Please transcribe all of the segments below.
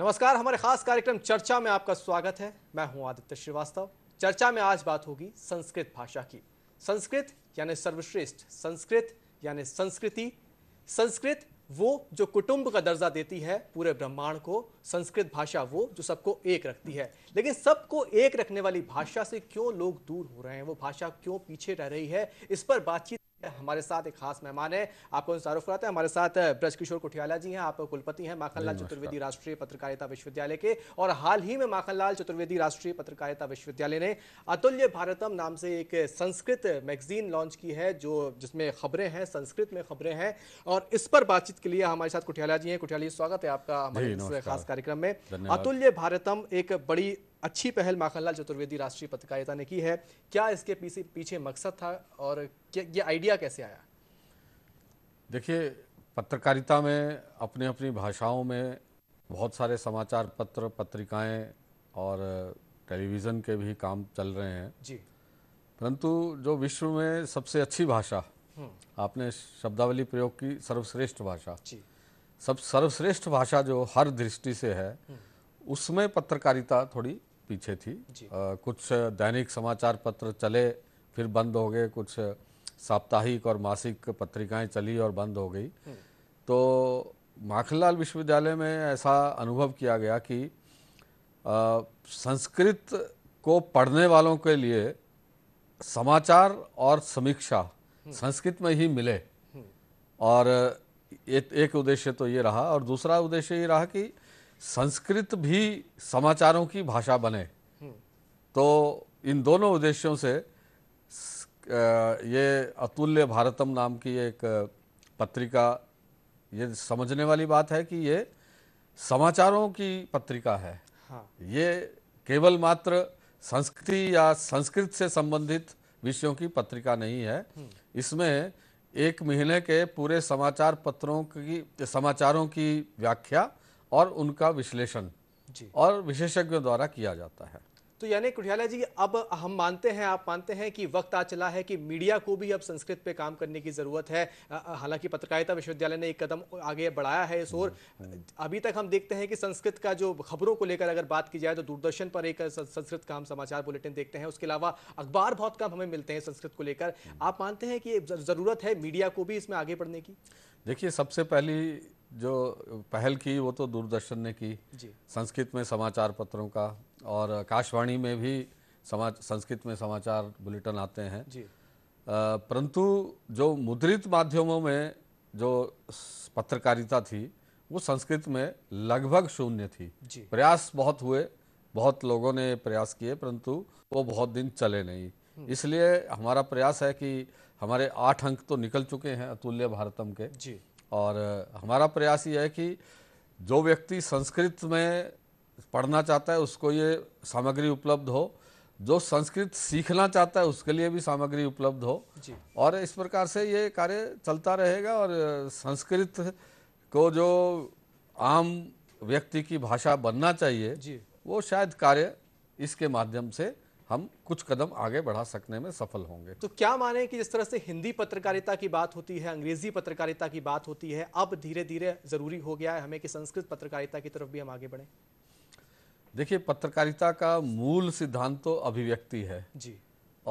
नमस्कार हमारे खास कार्यक्रम चर्चा में आपका स्वागत है मैं हूं आदित्य श्रीवास्तव चर्चा में आज बात होगी संस्कृत भाषा की संस्कृत यानी सर्वश्रेष्ठ संस्कृत यानी संस्कृति संस्कृत वो जो कुटुंब का दर्जा देती है पूरे ब्रह्मांड को संस्कृत भाषा वो जो सबको एक रखती है लेकिन सबको एक रखने वाली भाषा से क्यों लोग दूर हो रहे हैं वो भाषा क्यों पीछे रह रही है इस पर बातचीत हमारे साथ एक खास मेहमान है आपको तारुफ कराते हैं हमारे साथ ब्रजकिशोर कुठियाला जी हैं आप कुलपति हैं माखनलाल चतुर्वेदी राष्ट्रीय पत्रकारिता विश्वविद्यालय के और हाल ही में माखनलाल चतुर्वेदी राष्ट्रीय पत्रकारिता विश्वविद्यालय ने अतुल्य भारतम नाम से एक संस्कृत मैगजीन लॉन्च की है जो जिसमें खबरें हैं संस्कृत में खबरें हैं और इस पर बातचीत के लिए हमारे साथ कुठियाला जी हैं कुठियाला जी स्वागत है आपका हमारे इस खास कार्यक्रम में अतुल्य भारतम एक बड़ी अच्छी पहल माखनलाल चतुर्वेदी राष्ट्रीय पत्रकारिता ने की है क्या इसके पीछे पीछे मकसद था और ये आइडिया कैसे आया देखिए पत्रकारिता में अपने अपनी भाषाओं में बहुत सारे समाचार पत्र पत्रिकाएं और टेलीविज़न के भी काम चल रहे हैं जी परंतु जो विश्व में सबसे अच्छी भाषा हम्म। आपने शब्दावली प्रयोग की सर्वश्रेष्ठ भाषा जी सब सर्वश्रेष्ठ भाषा जो हर दृष्टि से है हम्म। उसमें पत्रकारिता थोड़ी पीछे थी आ, कुछ दैनिक समाचार पत्र चले फिर बंद हो गए कुछ साप्ताहिक और मासिक पत्रिकाएं चली और बंद हो गई हम्म। तो माखनलाल विश्वविद्यालय में ऐसा अनुभव किया गया कि आ, संस्कृत को पढ़ने वालों के लिए समाचार और समीक्षा हम्म। संस्कृत में ही मिले हम्म। और ए, एक उद्देश्य तो ये रहा और दूसरा उद्देश्य ये रहा कि संस्कृत भी समाचारों की भाषा बने हम्म। तो इन दोनों उद्देश्यों से ये अतुल्य भारतम नाम की एक पत्रिका ये समझने वाली बात है कि ये समाचारों की पत्रिका है हाँ। ये केवल मात्र संस्कृति या संस्कृत से संबंधित विषयों की पत्रिका नहीं है हम्म। इसमें एक महीने के पूरे समाचार पत्रों की समाचारों की व्याख्या और उनका विश्लेषण और विशेषज्ञों द्वारा किया जाता है तो यानी कुठियाला जी अब हम मानते हैं आप मानते हैं कि वक्त आ चला है कि मीडिया को भी अब संस्कृत पे काम करने की ज़रूरत है हालांकि पत्रकारिता विश्वविद्यालय ने एक कदम आगे बढ़ाया है इस ओर हम्म, हम्म। अभी तक हम देखते हैं कि संस्कृत का जो खबरों को लेकर अगर बात की जाए तो दूरदर्शन पर एक संस्कृत का हम समाचार बुलेटिन देखते हैं उसके अलावा अखबार बहुत कम हमें मिलते हैं संस्कृत को लेकर हम्म। आप मानते हैं कि ज़रूरत है मीडिया को भी इसमें आगे बढ़ने की देखिए सबसे पहली जो पहल की वो तो दूरदर्शन ने की संस्कृत में समाचार पत्रों का और आकाशवाणी में भी समाच संस्कृत में समाचार बुलेटिन आते हैं परंतु जो मुद्रित माध्यमों में जो पत्रकारिता थी वो संस्कृत में लगभग शून्य थी प्रयास बहुत हुए बहुत लोगों ने प्रयास किए परंतु वो बहुत दिन चले नहीं हम्म। इसलिए हमारा प्रयास है कि हमारे आठ अंक तो निकल चुके हैं अतुल्य भारतम के जी और हमारा प्रयास ये है कि जो व्यक्ति संस्कृत में पढ़ना चाहता है उसको ये सामग्री उपलब्ध हो जो संस्कृत सीखना चाहता है उसके लिए भी सामग्री उपलब्ध हो और इस प्रकार से ये कार्य चलता रहेगा और संस्कृत को जो आम व्यक्ति की भाषा बनना चाहिए वो शायद कार्य इसके माध्यम से हम कुछ कदम आगे बढ़ा सकने में सफल होंगे तो क्या माने कि जिस तरह से हिंदी पत्रकारिता की बात होती है अंग्रेजी पत्रकारिता की बात होती है अब धीरे धीरे ज़रूरी हो गया है हमें कि संस्कृत पत्रकारिता की तरफ भी हम आगे बढ़े देखिए पत्रकारिता का मूल सिद्धांत तो अभिव्यक्ति है जी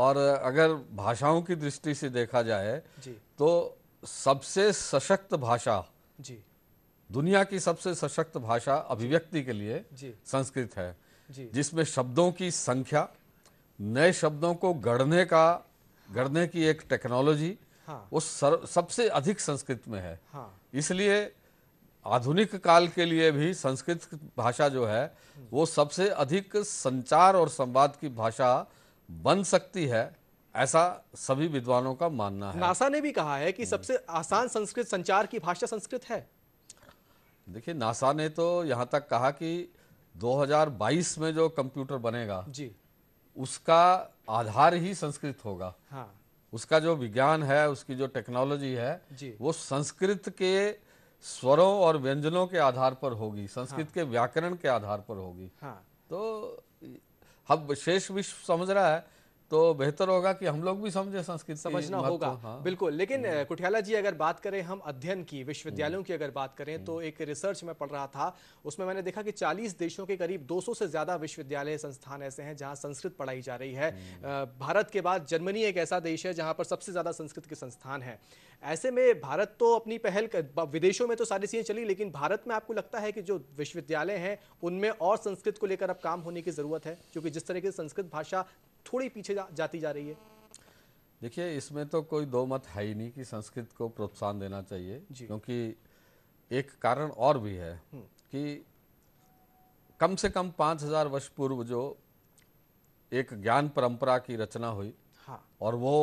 और अगर भाषाओं की दृष्टि से देखा जाए तो सबसे सशक्त भाषा जी दुनिया की सबसे सशक्त भाषा अभिव्यक्ति के लिए संस्कृत है जिसमें शब्दों की संख्या नए शब्दों को गढ़ने का गढ़ने की एक टेक्नोलॉजी हाँ। वो सर, सबसे अधिक संस्कृत में है हाँ। इसलिए आधुनिक काल के लिए भी संस्कृत भाषा जो है वो सबसे अधिक संचार और संवाद की भाषा बन सकती है ऐसा सभी विद्वानों का मानना है नासा ने भी कहा है कि हम्म। सबसे आसान संस्कृत संचार की भाषा संस्कृत है देखिए नासा ने तो यहाँ तक कहा कि 2022 में जो कंप्यूटर बनेगा जी उसका आधार ही संस्कृत होगा हाँ। उसका जो विज्ञान है उसकी जो टेक्नोलॉजी है वो संस्कृत के स्वरों और व्यंजनों के आधार पर होगी संस्कृत हाँ। के व्याकरण के आधार पर होगी हाँ। तो हम शेष विश्व समझ रहा है तो बेहतर होगा कि हम लोग भी समझे संस्कृत समझना होगा हाँ। बिल्कुल लेकिन हम्म। कुठियाला जी अगर बात करें हम अध्ययन की विश्वविद्यालयों हम्म। की अगर बात करें तो हम्म। एक रिसर्च में पढ़ रहा था उसमें मैंने देखा कि 40 देशों के करीब 200 से ज्यादा विश्वविद्यालय संस्थान ऐसे हैं जहां संस्कृत पढ़ाई जा रही है भारत के बाद जर्मनी एक ऐसा देश है जहां पर सबसे ज्यादा संस्कृत के संस्थान है ऐसे में भारत तो अपनी पहल कर, विदेशों में तो सारी चीजें चली लेकिन भारत में आपको लगता है कि जो विश्वविद्यालय हैं उनमें और संस्कृत को लेकर अब काम होने की जरूरत है क्योंकि जिस तरीके से संस्कृत भाषा थोड़ी पीछे जा, जाती जा रही है देखिए इसमें तो कोई दो मत है ही नहीं कि संस्कृत को प्रोत्साहन देना चाहिए क्योंकि एक कारण और भी है हम्म। कि कम से कम पांच हजार वर्ष पूर्व जो एक ज्ञान परंपरा की रचना हुई हाँ। और वो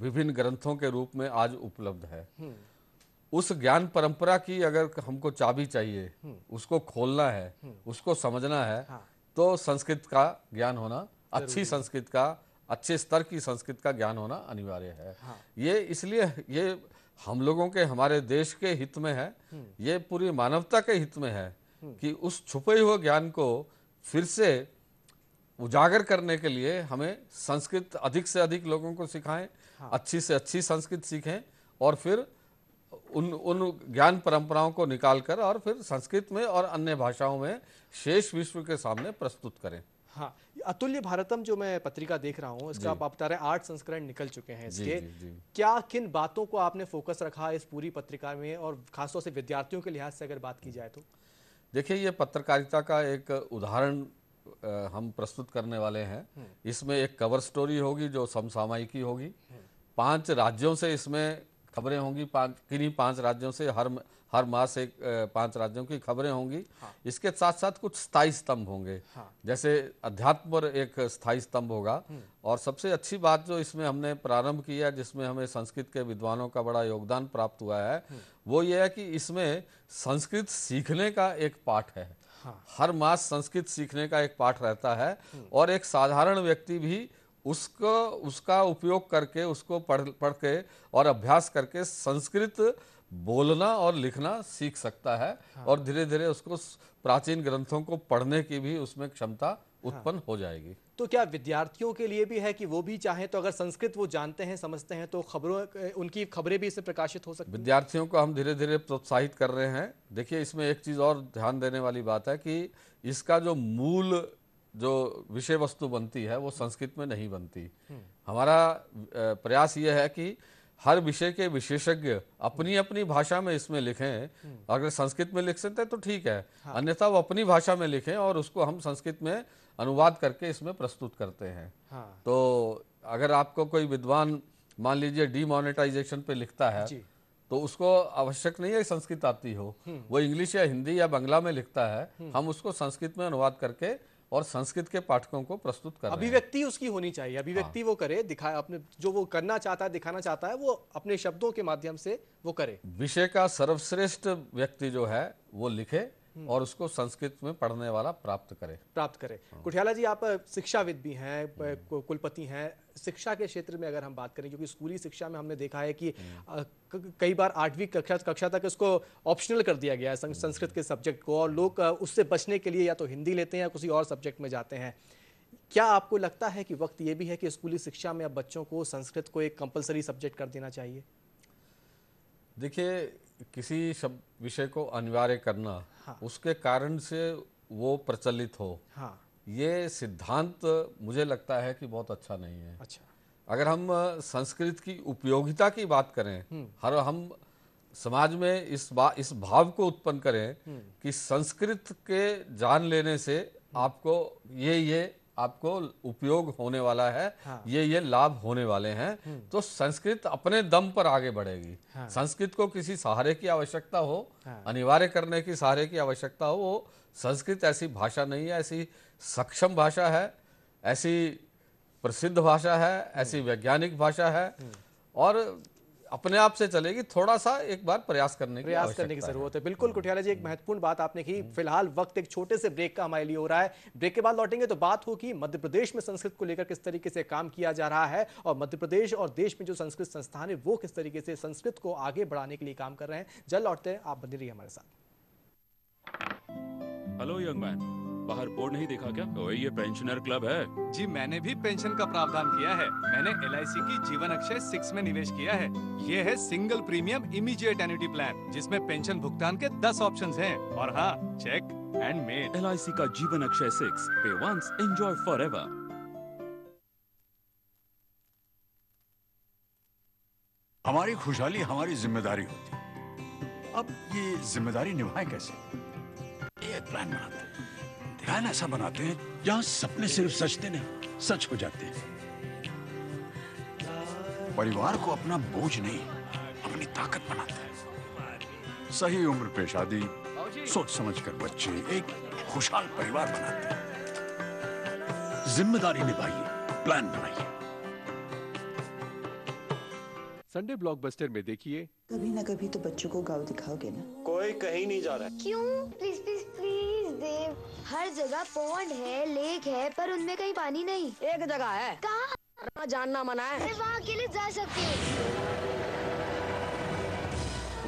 विभिन्न ग्रंथों के रूप में आज उपलब्ध है हम्म। उस ज्ञान परंपरा की अगर हमको चाबी चाहिए हम्म। उसको खोलना है उसको समझना है हाँ। तो संस्कृत का ज्ञान होना अच्छी संस्कृत का अच्छे स्तर की संस्कृत का ज्ञान होना अनिवार्य है हाँ। ये इसलिए ये हम लोगों के हमारे देश के हित में है हम्म। ये पूरी मानवता के हित में है हम्म। कि उस छुपे हुए ज्ञान को फिर से उजागर करने के लिए हमें संस्कृत अधिक से अधिक लोगों को सिखाएं हाँ। अच्छी से अच्छी संस्कृत सीखें और फिर उन उन ज्ञान परंपराओं को निकालकर और फिर संस्कृत में और अन्य भाषाओं में शेष विश्व के सामने प्रस्तुत करें हाँ अतुल्य भारतम जो मैं पत्रिका देख रहा हूँ इसका आप बता रहे आठ संस्करण निकल चुके हैं इसके जी, जी, जी. क्या किन बातों को आपने फोकस रखा इस पूरी पत्रिका में और खासतौर से विद्यार्थियों के लिहाज से अगर बात की जाए तो देखिए ये पत्रकारिता का एक उदाहरण हम प्रस्तुत करने वाले हैं हम्म। इसमें एक कवर स्टोरी होगी जो समसामयिकी होगी हम्म। पांच राज्यों से इसमें खबरें होंगी पांच किन्हीं पांच राज्यों से हर हर मास एक पांच राज्यों की खबरें होंगी हाँ। इसके साथ साथ कुछ स्थायी स्तंभ होंगे हाँ। जैसे अध्यात्म पर एक स्थायी स्तंभ होगा हम्म। और सबसे अच्छी बात जो इसमें हमने प्रारंभ किया जिसमें हमें संस्कृत के विद्वानों का बड़ा योगदान प्राप्त हुआ है हम्म। वो ये है कि इसमें संस्कृत सीखने का एक पाठ है हाँ। हर मास संस्कृत सीखने का एक पाठ रहता है हम्म। और एक साधारण व्यक्ति भी उसको उसका उपयोग करके उसको पढ़ पढ़ के और अभ्यास करके संस्कृत बोलना और लिखना सीख सकता है हाँ। और धीरे धीरे उसको प्राचीन ग्रंथों को पढ़ने की भी उसमें क्षमता हाँ। उत्पन्न हाँ। हो जाएगी तो क्या विद्यार्थियों के लिए भी है कि वो भी चाहें तो अगर संस्कृत वो जानते हैं समझते हैं तो खबरों उनकी खबरें भी इससे प्रकाशित हो सकती विद्यार्थियों को हम धीरे धीरे प्रोत्साहित कर रहे हैं देखिए इसमें एक चीज़ और ध्यान देने वाली बात है कि इसका जो मूल जो विषय वस्तु बनती है वो संस्कृत में नहीं बनती हम्म। हमारा प्रयास ये है कि हर विषय के विशेषज्ञ अपनी अपनी भाषा में इसमें लिखें हम्म। अगर संस्कृत में लिख सकते हैं तो ठीक है हाँ। अन्यथा वो अपनी भाषा में लिखें और उसको हम संस्कृत में अनुवाद करके इसमें प्रस्तुत करते हैं हाँ। तो अगर आपको कोई विद्वान मान लीजिए डीमोनेटाइजेशन पे लिखता है तो उसको आवश्यक नहीं है संस्कृत आती हो हम्म। वो इंग्लिश या हिंदी या बंगला में लिखता है हम्म। हम उसको संस्कृत में अनुवाद करके और संस्कृत के पाठकों को प्रस्तुत कर अभिव्यक्ति उसकी होनी चाहिए अभिव्यक्ति हाँ। वो करे दिखाए अपने जो वो करना चाहता है दिखाना चाहता है वो अपने शब्दों के माध्यम से वो करे विषय का सर्वश्रेष्ठ व्यक्ति जो है वो लिखे हम्म। और उसको संस्कृत में पढ़ने वाला प्राप्त करे प्राप्त करे हाँ। कुठियाला जी आप शिक्षाविद भी हैं हम्म। कुलपति हैं शिक्षा के क्षेत्र में अगर हम बात करें क्योंकि स्कूली शिक्षा में हमने देखा है कि हम्म। कई बार आठवीं कक्षा कक्षा तक इसको ऑप्शनल कर दिया गया है संस्कृत के सब्जेक्ट को और लोग उससे बचने के लिए या तो हिंदी लेते हैं या किसी और सब्जेक्ट में जाते हैं क्या आपको लगता है कि वक्त ये भी है कि स्कूली शिक्षा में अब बच्चों को संस्कृत को एक कंपलसरी सब्जेक्ट कर देना चाहिए देखिए किसी शब्द विषय को अनिवार्य करना हाँ। उसके कारण से वो प्रचलित हो हाँ। ये सिद्धांत मुझे लगता है कि बहुत अच्छा नहीं है अच्छा अगर हम संस्कृत की उपयोगिता की बात करें हम्म। हर हम समाज में इस बा, इस भाव को उत्पन्न करें हम्म। कि संस्कृत के जान लेने से हम्म। आपको ये ये आपको उपयोग होने वाला है हाँ। ये ये लाभ होने वाले हैं हम्म। तो संस्कृत अपने दम पर आगे बढ़ेगी हाँ। संस्कृत को किसी सहारे की आवश्यकता हो हाँ। अनिवार्य करने की सहारे की आवश्यकता हो वो संस्कृत ऐसी भाषा नहीं है ऐसी सक्षम भाषा है ऐसी प्रसिद्ध भाषा है ऐसी हम्म। वैज्ञानिक भाषा है हम्म। और अपने आप से चलेगी थोड़ा सा एक बार प्रयास करने प्रयास करने की जरूरत है बिल्कुल हम्म। कुटियाला जी एक हम्म। महत्वपूर्ण बात आपने की हम्म। फिलहाल वक्त एक छोटे से ब्रेक का हमारे लिए हो रहा है ब्रेक के बाद लौटेंगे तो बात होगी मध्य प्रदेश में संस्कृत को लेकर किस तरीके से काम किया जा रहा है और मध्य प्रदेश और देश में जो संस्कृत संस्थान है वो किस तरीके से संस्कृत को आगे बढ़ाने के लिए काम कर रहे हैं जल्द लौटते हैं आप बने रहिए हमारे साथ हेलो यंग मैन बाहर बोर्ड नहीं देखा क्या तो ये पेंशनर क्लब है जी मैंने भी पेंशन का प्रावधान किया है मैंने एल की जीवन अक्षय सिक्स में निवेश किया है ये है single premium immediate annuity plan जिसमें पेंशन भुगतान के दस ऑप्शन है और हाँ चेक एंड मेड एल का Jeevan Akshay six pay once enjoy forever हमारी खुशहाली हमारी जिम्मेदारी होती अब ये जिम्मेदारी निभाए कैसे एक प्लान बनाते हैं प्लान ऐसा बनाते हैं जहां सपने सिर्फ सचते नहीं सच हो जाते हैं परिवार को अपना बोझ नहीं अपनी ताकत बनाते हैं सही उम्र पे शादी सोच समझ कर बच्चे एक खुशहाल परिवार बनाते हैं जिम्मेदारी निभाइए प्लान बनाइए संडे ब्लॉकबस्टर में देखिए कभी ना कभी तो बच्चों को गांव दिखाओगे ना कोई कहीं नहीं जा रहा क्यों प्लीज प्लीज प्लीज देव हर जगह पौंड है लेक है पर उनमें कहीं पानी नहीं एक जगह है कहाँ जानना मना है वहाँ वहाँ लिए जा सकती हूँ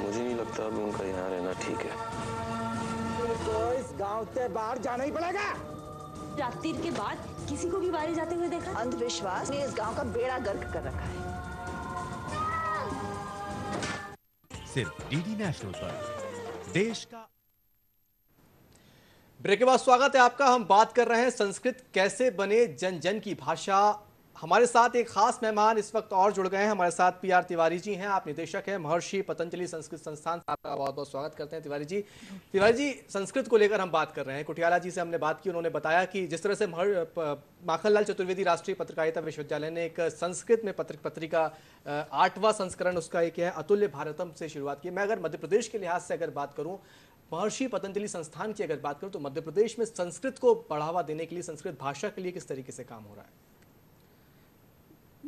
मुझे नहीं लगता अब उनका यहाँ रहना ठीक है तो इस गांव से बाहर जाना ही पड़ेगा रात्रि के बाद किसी को भी बाहर जाते हुए देखा अंधविश्वास ने इस गांव का बेड़ा गर्क कर रखा है सिर्फ डीडी नेशनल पर देश का ब्रेक के बाद स्वागत है आपका हम बात कर रहे हैं संस्कृत कैसे बने जन जन की भाषा हमारे साथ एक खास मेहमान इस वक्त और जुड़ गए हैं हमारे साथ पी आर तिवारी जी हैं आप निदेशक हैं महर्षि पतंजलि संस्कृत संस्थान आपका बहुत बहुत स्वागत करते हैं तिवारी जी तिवारी जी संस्कृत को लेकर हम बात कर रहे हैं कुटियाला जी से हमने बात की उन्होंने बताया कि जिस तरह से माखनलाल चतुर्वेदी राष्ट्रीय पत्रकारिता विश्वविद्यालय ने एक संस्कृत में पत्र पत्रिका आठवां संस्करण उसका एक है अतुल्य भारतम से शुरुआत की मैं अगर मध्य प्रदेश के लिहाज से अगर बात करूँ महर्षि पतंजलि संस्थान की अगर बात करूँ तो मध्य प्रदेश में संस्कृत को बढ़ावा देने के लिए संस्कृत भाषा के लिए किस तरीके से काम हो रहा है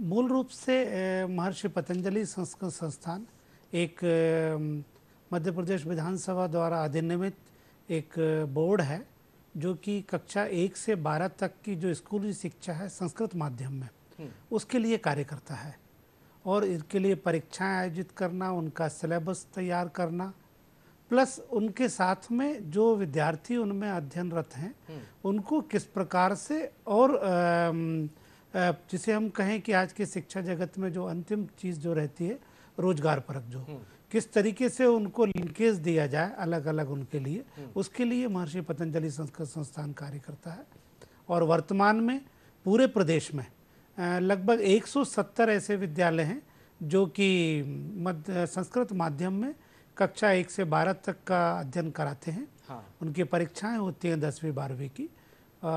मूल रूप से महर्षि पतंजलि संस्कृत संस्थान एक मध्य प्रदेश विधानसभा द्वारा अधिनियमित एक बोर्ड है जो कि कक्षा एक से बारह तक की जो स्कूली शिक्षा है संस्कृत माध्यम में हम्म। उसके लिए कार्य करता है और इसके लिए परीक्षाएं आयोजित करना उनका सिलेबस तैयार करना प्लस उनके साथ में जो विद्यार्थी उनमें अध्ययनरत हैं हम्म। उनको किस प्रकार से और जिसे हम कहें कि आज के शिक्षा जगत में जो अंतिम चीज़ जो रहती है रोजगार परक जो हम्म। किस तरीके से उनको लिंकेज दिया जाए अलग अलग उनके लिए हम्म। उसके लिए महर्षि पतंजलि संस्कृत संस्थान कार्य करता है और वर्तमान में पूरे प्रदेश में लगभग 170 ऐसे विद्यालय हैं जो कि मध्य संस्कृत माध्यम में कक्षा एक से बारह तक का अध्ययन कराते हैं हाँ। उनकी परीक्षाएं होती हैं दसवीं बारहवीं की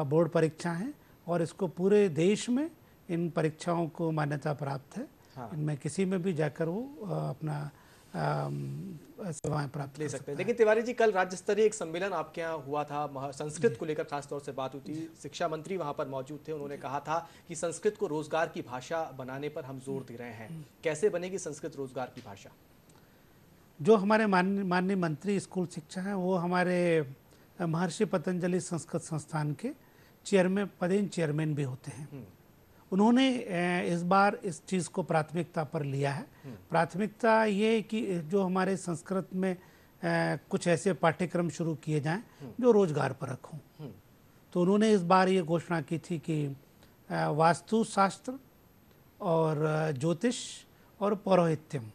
बोर्ड परीक्षा हैं और इसको पूरे देश में इन परीक्षाओं को मान्यता प्राप्त है हाँ। इनमें किसी में भी जाकर वो अपना सेवाएं प्राप्त ले सकते हैं लेकिन तिवारी जी कल राज्य स्तरीय एक सम्मेलन आपके यहाँ हुआ था संस्कृत को लेकर खासतौर से बात हुई थी शिक्षा मंत्री वहाँ पर मौजूद थे उन्होंने कहा था कि संस्कृत को रोजगार की भाषा बनाने पर हम जोर दे रहे हैं कैसे बनेगी संस्कृत रोजगार की भाषा जो हमारे माननीय मंत्री स्कूल शिक्षा हैं वो हमारे महर्षि पतंजलि संस्कृत संस्थान के चेयरमैन पदेन चेयरमैन भी होते हैं हम्म। उन्होंने इस बार इस चीज़ को प्राथमिकता पर लिया है हम्म। प्राथमिकता ये कि जो हमारे संस्कृत में कुछ ऐसे पाठ्यक्रम शुरू किए जाएं हम्म। जो रोजगार पर हों तो उन्होंने इस बार ये घोषणा की थी कि वास्तुशास्त्र और ज्योतिष और पौरोहित्यम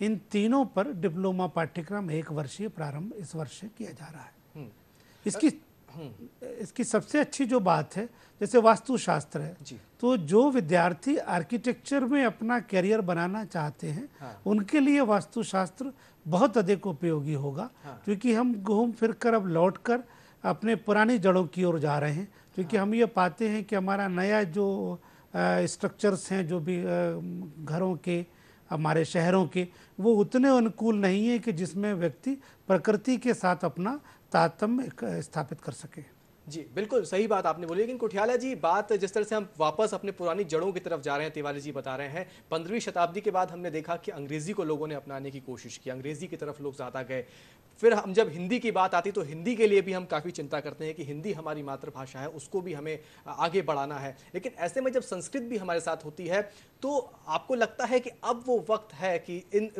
इन तीनों पर डिप्लोमा पाठ्यक्रम एक वर्षीय प्रारंभ इस वर्ष किया जा रहा है हम्म। इसकी हम्म। इसकी सबसे अच्छी जो बात है जैसे वास्तुशास्त्र है तो जो विद्यार्थी आर्किटेक्चर में अपना करियर बनाना चाहते हैं हाँ। उनके लिए वास्तुशास्त्र बहुत अधिक उपयोगी होगा हाँ। क्योंकि हम घूम फिर कर अब लौट कर अपने पुरानी जड़ों की ओर जा रहे हैं क्योंकि हाँ। हम ये पाते हैं कि हमारा नया जो स्ट्रक्चर्स हैं जो भी आ, घरों के हमारे शहरों के वो उतने अनुकूल नहीं है कि जिसमें व्यक्ति प्रकृति के साथ अपना तारतम्य स्थापित कर सके जी बिल्कुल सही बात आपने बोली लेकिन कुठियाला जी बात जिस तरह से हम वापस अपने पुरानी जड़ों की तरफ जा रहे हैं तिवारी जी बता रहे हैं पंद्रहवीं शताब्दी के बाद हमने देखा कि अंग्रेज़ी को लोगों ने अपनाने की कोशिश की अंग्रेज़ी की तरफ लोग ज़्यादा गए फिर हम जब हिंदी की बात आती तो हिंदी के लिए भी हम काफ़ी चिंता करते हैं कि हिंदी हमारी मातृभाषा है उसको भी हमें आगे बढ़ाना है लेकिन ऐसे में जब संस्कृत भी हमारे साथ होती है तो आपको लगता है कि अब वो वक्त है कि इन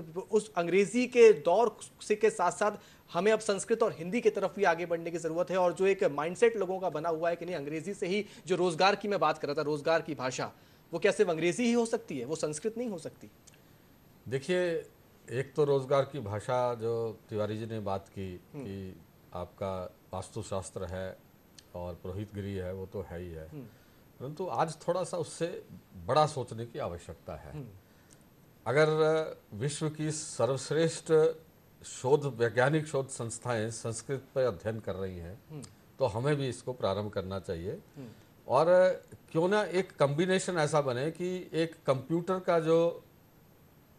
उस अंग्रेज़ी के दौर से के साथ साथ हमें अब संस्कृत और हिंदी की तरफ भी आगे बढ़ने की जरूरत है और जो एक माइंडसेट लोगों का बना हुआ है कि नहीं अंग्रेजी से ही जो रोजगार की मैं बात कर रहा था रोजगार की भाषा वो क्या सिर्फ अंग्रेजी ही हो सकती है वो संस्कृत नहीं हो सकती देखिए एक तो रोजगार की भाषा जो तिवारी जी ने बात की हम्म। कि आपका वास्तुशास्त्र है और पुरोहितगिरी है वो तो है ही है हम्म। परंतु आज थोड़ा सा उससे बड़ा सोचने की आवश्यकता है हम्म। अगर विश्व की सर्वश्रेष्ठ शोध वैज्ञानिक शोध संस्थाएं संस्कृत पर अध्ययन कर रही हैं हम्म। तो हमें भी इसको प्रारंभ करना चाहिए हम्म। और क्यों ना एक कम्बिनेशन ऐसा बने कि एक कंप्यूटर का जो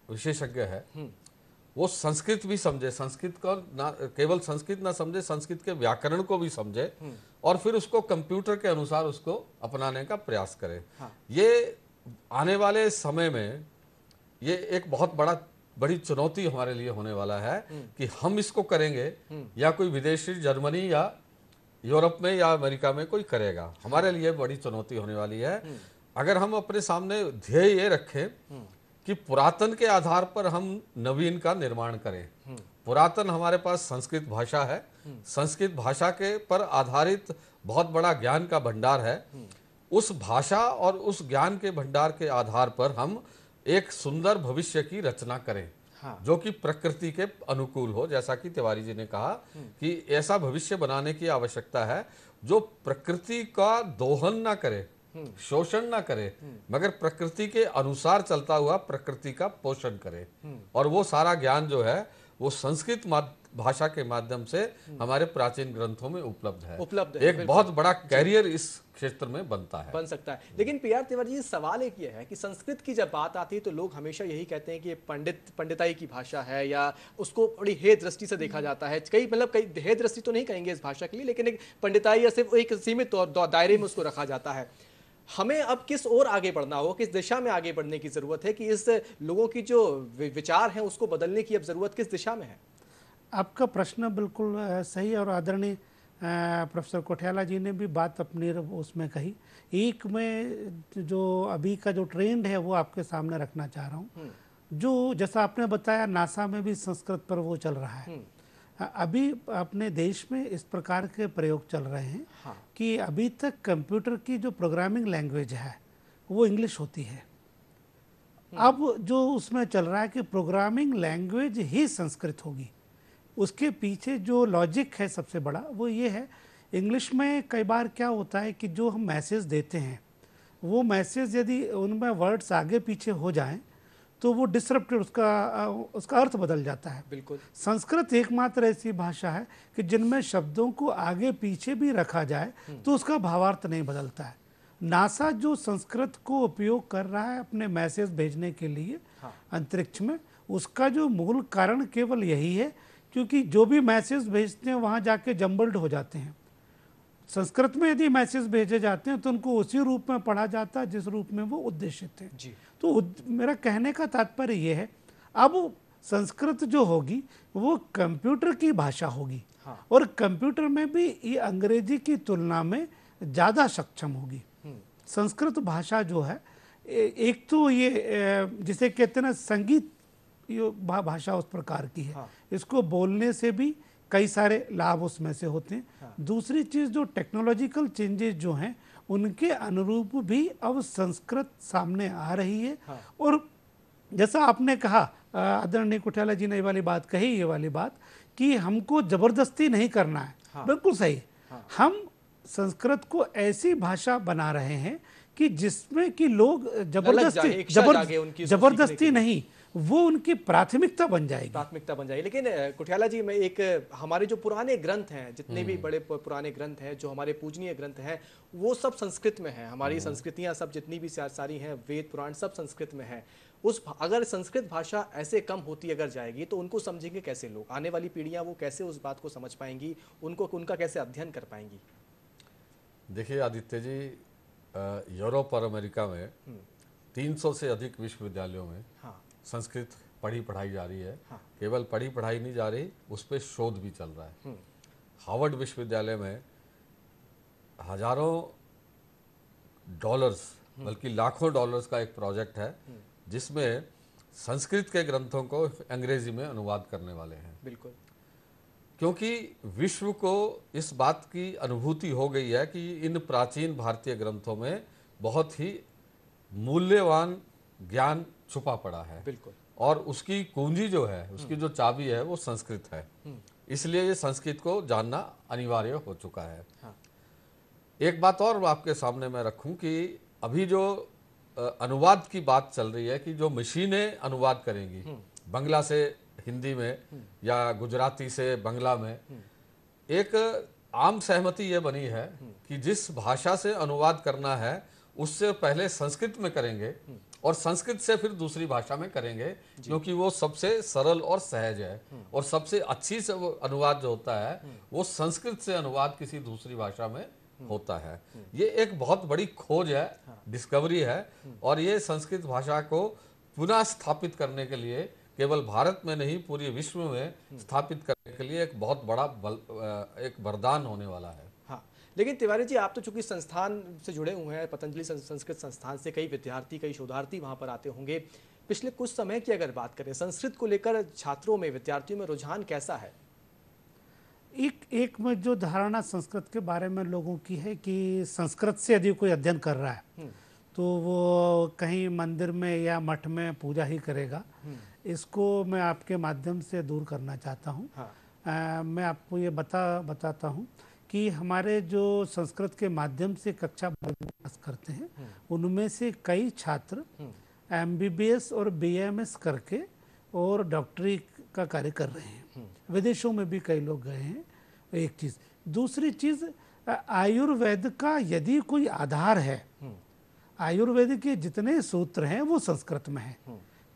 विशेषज्ञ है हम्म। वो संस्कृत भी समझे संस्कृत को ना केवल संस्कृत ना समझे संस्कृत के व्याकरण को भी समझे और फिर उसको कंप्यूटर के अनुसार उसको अपनाने का प्रयास करें हाँ। ये आने वाले समय में ये एक बहुत बड़ा बड़ी चुनौती हमारे लिए होने वाला है हम्म। कि हम इसको करेंगे हम्म। या कोई विदेशी जर्मनी या यूरोप में या अमेरिका में कोई करेगा हमारे लिए बड़ी चुनौती होने वाली है हम्म। अगर हम अपने सामने ध्येय ये रखें कि पुरातन के आधार पर हम नवीन का निर्माण करें पुरातन हमारे पास संस्कृत भाषा है संस्कृत भाषा के पर आधारित बहुत बड़ा ज्ञान का भंडार है उस भाषा और उस ज्ञान के भंडार के आधार पर हम एक सुंदर भविष्य की रचना करें हाँ। जो कि प्रकृति के अनुकूल हो जैसा कि तिवारी जी ने कहा हम्म। कि ऐसा भविष्य बनाने की आवश्यकता है जो प्रकृति का दोहन ना करे हम्म। शोषण ना करे हम्म। मगर प्रकृति के अनुसार चलता हुआ प्रकृति का पोषण करे और वो सारा ज्ञान जो है वो संस्कृत माध्यम भाषा के माध्यम से हमारे प्राचीन ग्रंथों में उपलब्ध है उपलब्ध है एक बहुत बड़ा कैरियर इस क्षेत्र में बनता है बन सकता है लेकिन पीआर तिवारी जी सवाल एक ये है कि संस्कृत की जब बात आती है तो लोग हमेशा यही कहते हैं कि पंडित पंडिताई की भाषा है या उसको बड़ी हे दृष्टि से देखा जाता है कई मतलब कई हे दृष्टि तो नहीं कहेंगे इस भाषा के लिए लेकिन एक पंडिताई या सिर्फ एक सीमित और दायरे में उसको रखा जाता है हमें अब किस ओर आगे बढ़ना हो किस दिशा में आगे बढ़ने की जरूरत है कि इस लोगों की जो विचार है उसको बदलने की अब जरूरत किस दिशा में है आपका प्रश्न बिल्कुल सही और आदरणीय प्रोफेसर कोठियाला जी ने भी बात अपनी उसमें कही एक में जो अभी का जो ट्रेंड है वो आपके सामने रखना चाह रहा हूँ हम्म। जो जैसा आपने बताया नासा में भी संस्कृत पर वो चल रहा है हम्म। अभी अपने देश में इस प्रकार के प्रयोग चल रहे हैं हाँ। कि अभी तक कंप्यूटर की जो प्रोग्रामिंग लैंग्वेज है वो इंग्लिश होती है हम्म। अब जो उसमें चल रहा है कि प्रोग्रामिंग लैंग्वेज ही संस्कृत होगी उसके पीछे जो लॉजिक है सबसे बड़ा वो ये है इंग्लिश में कई बार क्या होता है कि जो हम मैसेज देते हैं वो मैसेज यदि उनमें वर्ड्स आगे पीछे हो जाएं तो वो डिसरप्टेड उसका उसका अर्थ बदल जाता है बिल्कुल संस्कृत एकमात्र ऐसी भाषा है कि जिनमें शब्दों को आगे पीछे भी रखा जाए हम्म। तो उसका भावार्थ नहीं बदलता है नासा जो संस्कृत को उपयोग कर रहा है अपने मैसेज भेजने के लिए हाँ। अंतरिक्ष में उसका जो मूल कारण केवल यही है क्योंकि जो भी मैसेज भेजते हैं वहाँ जाके जम्बल्ड हो जाते हैं संस्कृत में यदि मैसेज भेजे जाते हैं तो उनको उसी रूप में पढ़ा जाता है जिस रूप में वो उद्देशित थे जी। तो मेरा कहने का तात्पर्य ये है अब संस्कृत जो होगी वो कंप्यूटर की भाषा होगी हाँ। और कंप्यूटर में भी ये अंग्रेजी की तुलना में ज़्यादा सक्षम होगी हम्म। संस्कृत भाषा जो है एक तो ये जिसे कहते हैं ना संगीत ये भाषा उस प्रकार की है हाँ। इसको बोलने से भी कई सारे लाभ उसमें से होते हैं हाँ। दूसरी चीज़ जो टेक्नोलॉजिकल चेंजेस जो हैं उनके अनुरूप भी अब संस्कृत सामने आ रही है हाँ। और जैसा आपने कहा आदरणीय कुठियाला जी ने ये वाली बात कही ये वाली बात कि हमको ज़बरदस्ती नहीं करना है हाँ। बिल्कुल सही हाँ। हम संस्कृत को ऐसी भाषा बना रहे हैं कि जिसमें कि लोग जबरदस्ती जबरदस्ती नहीं वो उनकी प्राथमिकता बन जाएगी प्राथमिकता बन जाएगी लेकिन कुठियाला जी मैं एक हमारे जो पुराने ग्रंथ हैं जितने भी हम्म। बड़े पुराने ग्रंथ हैं जो हमारे पूजनीय ग्रंथ हैं वो सब संस्कृत में हैं हमारी हम्म। संस्कृतियाँ सब जितनी भी सारी हैं वेद पुराण सब संस्कृत में हैं उस अगर संस्कृत भाषा ऐसे कम होती अगर जाएगी तो उनको समझेंगे कैसे लोग आने वाली पीढ़ियाँ वो कैसे उस बात को समझ पाएंगी उनको उनका कैसे अध्ययन कर पाएंगी देखिए आदित्य जी यूरोप और अमेरिका में 300 हम्म। से अधिक विश्वविद्यालयों में हाँ। संस्कृत पढ़ी पढ़ाई जा रही है हाँ। केवल पढ़ी पढ़ाई नहीं जा रही उस पर शोध भी चल रहा है हम्म। हार्वर्ड विश्वविद्यालय में हजारों डॉलर्स हम्म। बल्कि लाखों डॉलर्स का एक प्रोजेक्ट है हम्म। जिसमें संस्कृत के ग्रंथों को अंग्रेजी में अनुवाद करने वाले हैं बिल्कुल क्योंकि विश्व को इस बात की अनुभूति हो गई है कि इन प्राचीन भारतीय ग्रंथों में बहुत ही मूल्यवान ज्ञान छुपा पड़ा है बिल्कुल और उसकी कुंजी जो है उसकी हम्म। जो चाबी है वो संस्कृत है हम्म। इसलिए ये संस्कृत को जानना अनिवार्य हो चुका है हाँ। एक बात और आपके सामने मैं रखूं कि अभी जो अनुवाद की बात चल रही है कि जो मशीनें अनुवाद करेंगी हम्म। बंगला से हिंदी में या गुजराती से बंगला में एक आम सहमति ये बनी है कि जिस भाषा से अनुवाद करना है उससे पहले संस्कृत में करेंगे और संस्कृत से फिर दूसरी भाषा में करेंगे क्योंकि वो सबसे सरल और सहज है हम्म। और सबसे अच्छी से अनुवाद जो होता है हम्म। वो संस्कृत से अनुवाद किसी दूसरी भाषा में हम्म। होता है ये एक बहुत बड़ी खोज है डिस्कवरी हाँ। है और ये संस्कृत भाषा को पुनः स्थापित करने के लिए केवल भारत में नहीं पूरे विश्व में स्थापित करने के लिए एक बहुत बड़ा बल, एक वरदान होने वाला है लेकिन तिवारी जी आप तो चूंकि संस्थान से जुड़े हुए हैं पतंजलि संस्कृत संस्थान से कई विद्यार्थी कई शोधार्थी वहाँ पर आते होंगे पिछले कुछ समय की अगर बात करें संस्कृत को लेकर छात्रों में विद्यार्थियों में रुझान कैसा है एक एक में जो धारणा संस्कृत के बारे में लोगों की है कि संस्कृत से यदि कोई अध्ययन कर रहा है हम्म। तो वो कहीं मंदिर में या मठ में पूजा ही करेगा हम्म। इसको मैं आपके माध्यम से दूर करना चाहता हूँ हाँ। मैं आपको ये बता बताता हूँ कि हमारे जो संस्कृत के माध्यम से कक्षा करते हैं हम्म। उनमें से कई छात्र एम हम्म। और बी करके और डॉक्टरी का कार्य कर रहे हैं हम्म। विदेशों में भी कई लोग गए हैं एक चीज़ दूसरी चीज़ आयुर्वेद का यदि कोई आधार है आयुर्वेद के जितने सूत्र हैं वो संस्कृत में हैं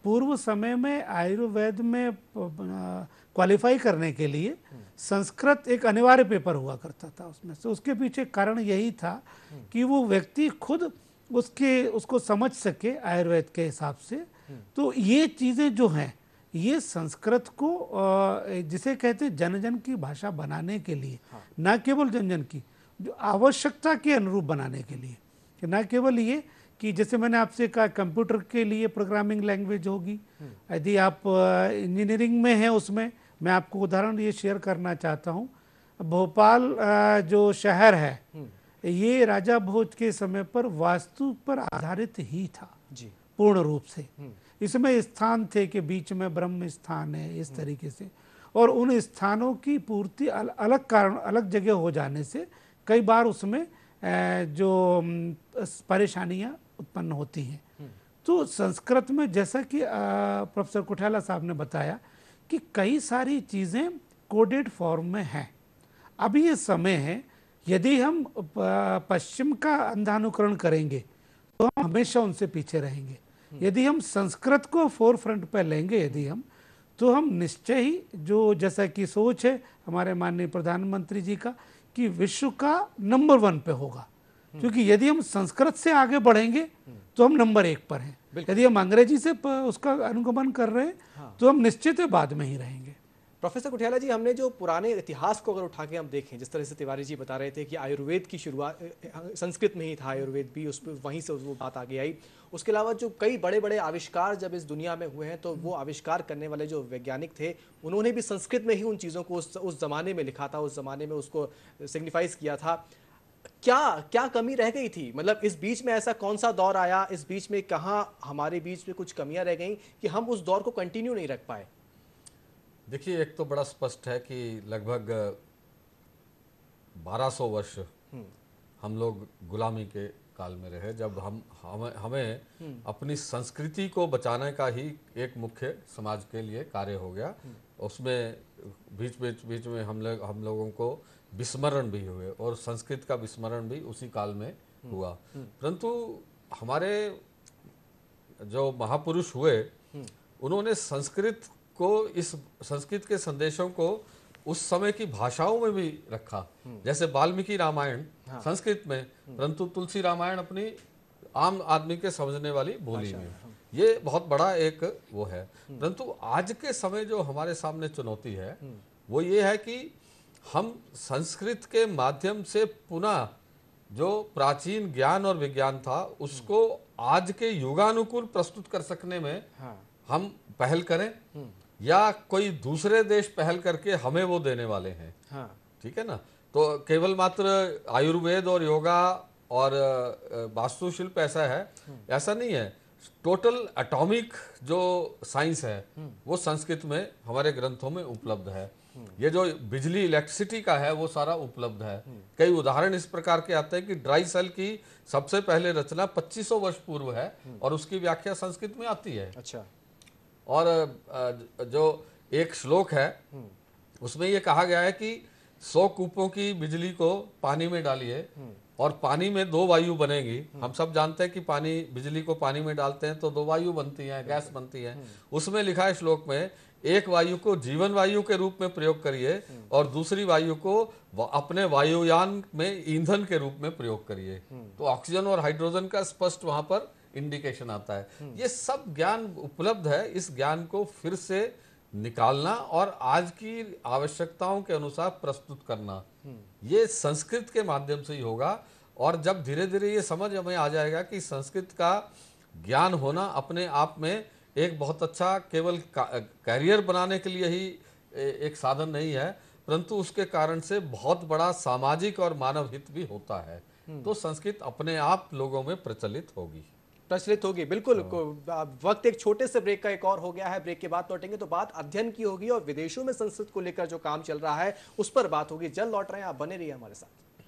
पूर्व समय में आयुर्वेद में क्वालिफाई करने के लिए संस्कृत एक अनिवार्य पेपर हुआ करता था उसमें से उसके पीछे कारण यही था कि वो व्यक्ति खुद उसके उसको समझ सके आयुर्वेद के हिसाब से तो ये चीज़ें जो हैं ये संस्कृत को जिसे कहते हैं जन जन की भाषा बनाने के लिए हाँ। ना केवल जन जन की जो आवश्यकता के अनुरूप बनाने के लिए कि ना केवल ये कि जैसे मैंने आपसे कहा कंप्यूटर के लिए प्रोग्रामिंग लैंग्वेज होगी हम्म। यदि आप इंजीनियरिंग में हैं उसमें मैं आपको उदाहरण ये शेयर करना चाहता हूँ भोपाल जो शहर है हम्म। ये राजा भोज के समय पर वास्तु पर आधारित ही था जी पूर्ण रूप से हम्म। इसमें स्थान थे कि बीच में ब्रह्म स्थान है इस तरीके से और उन स्थानों की पूर्ति अल, अलग कारण अलग जगह हो जाने से कई बार उसमें जो परेशानियां उत्पन्न होती हैं हम्म। तो संस्कृत में जैसा कि प्रोफेसर कुठाला साहब ने बताया कि कई सारी चीज़ें कोडेड फॉर्म में हैं अभी ये समय है यदि हम पश्चिम का अंधानुकरण करेंगे तो हम हमेशा उनसे पीछे रहेंगे हम्म। यदि हम संस्कृत को फोर फ्रंट पर लेंगे यदि हम तो हम निश्चय ही जो जैसा कि सोच है हमारे माननीय प्रधानमंत्री जी का कि विश्व का नंबर वन पे होगा क्योंकि यदि हम संस्कृत से आगे बढ़ेंगे तो हम नंबर एक पर हैं यदि हम अंग्रेजी से उसका अनुगमन कर रहे हैं हाँ। तो हम निश्चित बाद में ही रहेंगे प्रोफेसर कुठियाला जी हमने जो पुराने इतिहास को अगर उठा के हम देखें जिस तरह से तिवारी जी बता रहे थे कि आयुर्वेद की शुरुआत संस्कृत में ही था आयुर्वेद भी उस वहीं से वो बात आगे आई उसके अलावा जो कई बड़े बड़े आविष्कार जब इस दुनिया में हुए हैं तो वो आविष्कार करने वाले जो वैज्ञानिक थे उन्होंने भी संस्कृत में ही उन चीज़ों को उस उस ज़माने में लिखा था उस ज़माने में उसको सिग्निफाइज किया था क्या क्या कमी रह गई थी मतलब इस बीच में ऐसा कौन सा दौर आया इस बीच में कहाँ हमारे बीच में कुछ कमियां रह गई कि हम उस दौर को कंटिन्यू नहीं रख पाए देखिए एक तो बड़ा स्पष्ट है कि लगभग 1200 वर्ष हम्म। हम लोग गुलामी के काल में रहे जब हम हमें हमें हम्म। अपनी संस्कृति को बचाने का ही एक मुख्य समाज के लिए कार्य हो गया हम्म। उसमें बीच बीच बीच में हम लोग हम लोगों को विस्मरण भी हुए और संस्कृत का विस्मरण भी उसी काल में हुआ परंतु हमारे जो महापुरुष हुए उन्होंने संस्कृत को इस संस्कृत के संदेशों को उस समय की भाषाओं में भी रखा जैसे वाल्मीकि रामायण हाँ। संस्कृत में परंतु तुलसी रामायण अपनी आम आदमी के समझने वाली बोली में अच्छा, हाँ। ये बहुत बड़ा एक वो है परंतु आज के समय जो हमारे सामने चुनौती है वो ये है कि हम संस्कृत के माध्यम से पुनः जो प्राचीन ज्ञान और विज्ञान था उसको आज के युगानुकूल प्रस्तुत कर सकने में हाँ। हम पहल करें हम्म। या कोई दूसरे देश पहल करके हमें वो देने वाले हैं हाँ। ठीक है ना तो केवल मात्र आयुर्वेद और योगा और वास्तुशिल्प ऐसा है हम्म। ऐसा नहीं है टोटल एटॉमिक जो साइंस है हम्म। वो संस्कृत में हमारे ग्रंथों में उपलब्ध है ये जो बिजली इलेक्ट्रिसिटी का है वो सारा उपलब्ध है कई उदाहरण इस प्रकार के आते हैं कि ड्राई सेल की सबसे पहले रचना 2500 वर्ष पूर्व है और उसकी व्याख्या संस्कृत में आती है अच्छा और जो एक श्लोक है उसमें ये कहा गया है कि सौ कूपों की बिजली को पानी में डालिए और पानी में दो वायु बनेगी हम सब जानते हैं कि पानी बिजली को पानी में डालते हैं तो दो वायु बनती है गैस बनती है उसमें लिखा है श्लोक में एक वायु को जीवन वायु के रूप में प्रयोग करिए और दूसरी वायु को अपने वायुयान में ईंधन के रूप में प्रयोग करिए तो ऑक्सीजन और हाइड्रोजन का स्पष्ट वहां पर इंडिकेशन आता है ये सब ज्ञान उपलब्ध है इस ज्ञान को फिर से निकालना और आज की आवश्यकताओं के अनुसार प्रस्तुत करना ये संस्कृत के माध्यम से ही होगा और जब धीरे धीरे ये समझ हमें आ जाएगा कि संस्कृत का ज्ञान होना अपने आप में एक बहुत अच्छा केवल कैरियर बनाने के लिए ही एक साधन नहीं है परंतु उसके कारण से बहुत बड़ा सामाजिक और मानव हित भी होता है हम्म। तो संस्कृत अपने आप लोगों में प्रचलित होगी प्रचलित होगी बिल्कुल तो- वक्त एक छोटे से ब्रेक का एक और हो गया है ब्रेक के बाद लौटेंगे तो बात अध्ययन की होगी और विदेशों में संस्कृत को लेकर जो काम चल रहा है उस पर बात होगी जल्द लौट रहे हैं आप बने रहिए हमारे साथ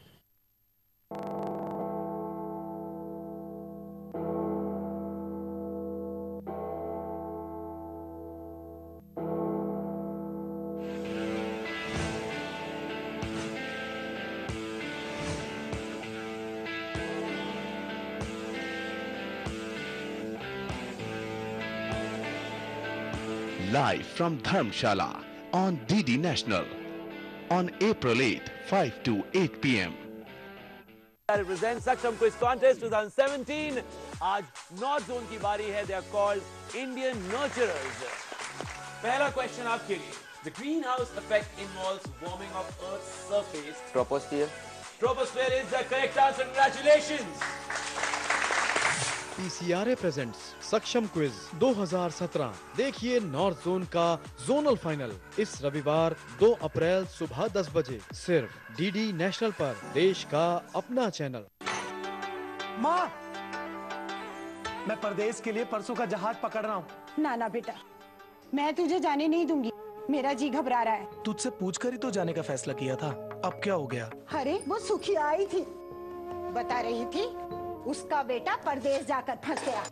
from Dharamshala on DD National on April 8, 5 to 8 p.m. I represent Saksham Quiz Contest 2017. Aaj North Zone ki They are called Indian Nurturers. Pehla question aap ke The greenhouse effect involves warming of Earth's surface. Troposphere. Troposphere is the correct answer. Congratulations. PCRA presents Saksham quiz 2017 देखिए north zone का zonal final इस रविवार 2 अप्रैल सुबह 10 बजे सिर्फ DD national पर देश का अपना चैनल माँ मैं प्रदेश के लिए परसों का जहाज पकड़ रहा हूँ नाना बेटा मैं तुझे जाने नहीं दूंगी मेरा जी घबरा रहा है तुझसे पूछ कर ही तो जाने का फैसला किया था अब क्या हो गया अरे वो सुखी आई थी बता रही थी उसका बेटा परदेश जाकर फंस गया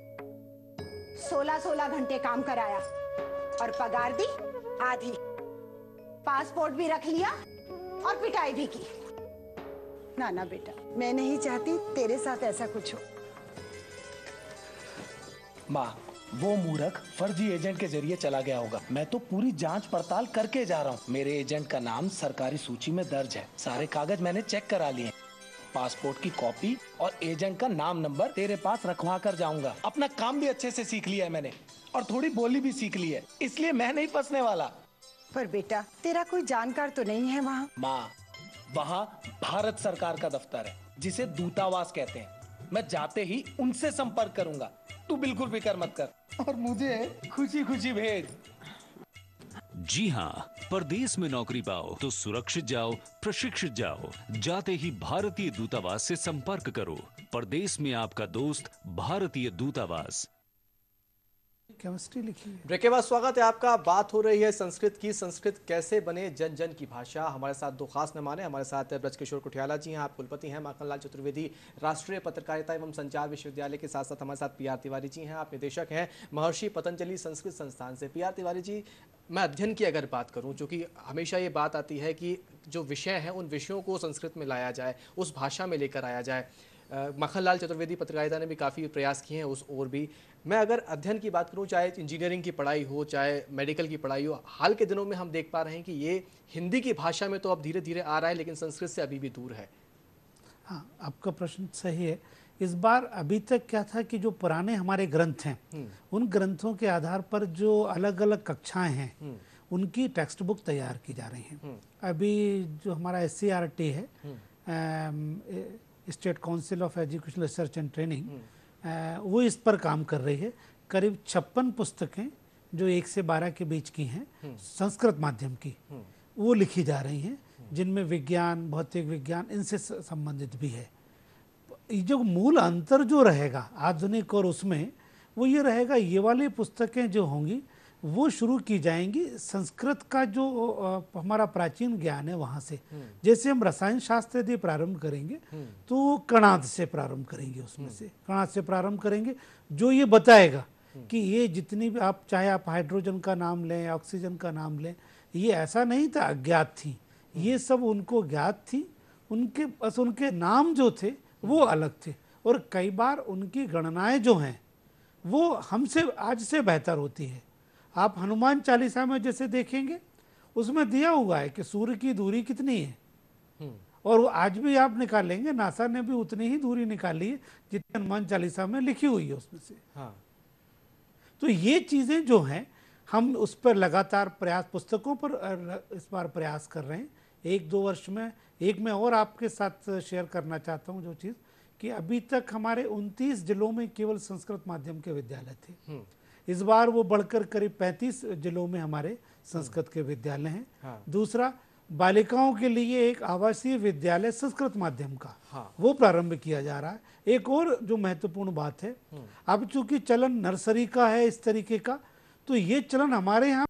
सोलह सोलह घंटे काम कराया और पगार भी आधी पासपोर्ट भी रख लिया और पिटाई भी की ना ना बेटा मैं नहीं चाहती तेरे साथ ऐसा कुछ हो माँ वो मूर्ख फर्जी एजेंट के जरिए चला गया होगा मैं तो पूरी जांच पड़ताल करके जा रहा हूँ मेरे एजेंट का नाम सरकारी सूची में दर्ज है सारे कागज मैंने चेक करा लिए पासपोर्ट की कॉपी और एजेंट का नाम नंबर तेरे पास रखवा कर जाऊंगा अपना काम भी अच्छे से सीख लिया है मैंने और थोड़ी बोली भी सीख ली है इसलिए मैं नहीं फंसने वाला पर बेटा तेरा कोई जानकार तो नहीं है वहाँ माँ वहाँ भारत सरकार का दफ्तर है जिसे दूतावास कहते हैं मैं जाते ही उनसे संपर्क करूंगा तू बिल्कुल फिक्र मत कर और मुझे खुशी खुशी भेज जी हाँ परदेश में नौकरी पाओ तो सुरक्षित जाओ प्रशिक्षित जाओ जाते ही भारतीय दूतावास से संपर्क करो परदेश में आपका दोस्त भारतीय दूतावास केमिस्ट्री लिखी है ब्रेक के बाद स्वागत है आपका बात हो रही है संस्कृत की संस्कृत कैसे बने जन जन की भाषा हमारे साथ दो खास मेहमान है हमारे साथ ब्रजकिशोर कुठियाला जी हैं आप कुलपति हैं माखन लाल चतुर्वेदी राष्ट्रीय पत्रकारिता एवं संचार विश्वविद्यालय के साथ साथ हमारे साथ पी तिवारी जी हैं आप निदेशक हैं महर्षि पतंजलि संस्कृत संस्थान से पी तिवारी जी मैं अध्ययन की अगर बात करूं चूँकि हमेशा ये बात आती है कि जो विषय है उन विषयों को संस्कृत में लाया जाए उस भाषा में लेकर आया जाए मखनलाल लाल चतुर्वेदी पत्रकारिता ने भी काफ़ी प्रयास किए हैं उस ओर भी मैं अगर अध्ययन की बात करूं चाहे इंजीनियरिंग की पढ़ाई हो चाहे मेडिकल की पढ़ाई हो हाल के दिनों में हम देख पा रहे हैं कि ये हिंदी की भाषा में तो अब धीरे धीरे आ रहा है लेकिन संस्कृत से अभी भी दूर है हाँ आपका प्रश्न सही है इस बार अभी तक क्या था कि जो पुराने हमारे ग्रंथ हैं हम्म। उन ग्रंथों के आधार पर जो अलग अलग कक्षाएं हैं हम्म। उनकी टेक्स्ट बुक तैयार की जा रही हैं हम्म। अभी जो हमारा एस है state council of educational research and training हम्म। वो इस पर काम कर रही है करीब छप्पन पुस्तकें जो एक से बारह के बीच की हैं हम्म। संस्कृत माध्यम की हम्म। वो लिखी जा रही हैं जिनमें विज्ञान भौतिक विज्ञान इनसे संबंधित भी है ये जो मूल अंतर जो रहेगा आधुनिक और उसमें वो ये रहेगा ये वाली पुस्तकें जो होंगी वो शुरू की जाएंगी संस्कृत का जो हमारा प्राचीन ज्ञान है वहाँ से हम्म। जैसे हम रसायन शास्त्र यदि प्रारंभ करेंगे हम्म। तो कणाद से प्रारंभ करेंगे उसमें से कणाद से प्रारंभ करेंगे जो ये बताएगा हम्म। कि ये जितनी भी आप चाहे आप हाइड्रोजन का नाम लें ऑक्सीजन का नाम लें ये ऐसा नहीं था अज्ञात थी ये सब उनको ज्ञात थी उनके बस उनके नाम जो थे वो अलग थे और कई बार उनकी गणनाएं जो हैं वो हमसे आज से बेहतर होती है आप हनुमान चालीसा में जैसे देखेंगे उसमें दिया हुआ है कि सूर्य की दूरी कितनी है हम्म। और वो आज भी आप निकालेंगे नासा ने भी उतनी ही दूरी निकाली है जितनी हनुमान चालीसा में लिखी हुई है उसमें से हाँ तो ये चीज़ें जो हैं हम उस पर लगातार प्रयास पुस्तकों पर इस बार प्रयास कर रहे हैं एक दो वर्ष में एक मैं और आपके साथ शेयर करना चाहता हूँ जो चीज़ कि अभी तक हमारे 29 जिलों में केवल संस्कृत माध्यम के विद्यालय थे हम्म। इस बार वो बढ़कर करीब 35 जिलों में हमारे संस्कृत के विद्यालय हैं हाँ। दूसरा बालिकाओं के लिए एक आवासीय विद्यालय संस्कृत माध्यम का हाँ। वो प्रारंभ किया जा रहा है एक और जो महत्वपूर्ण बात है हम्म। अब चूंकि चलन नर्सरी का है इस तरीके का तो ये चलन हमारे यहाँ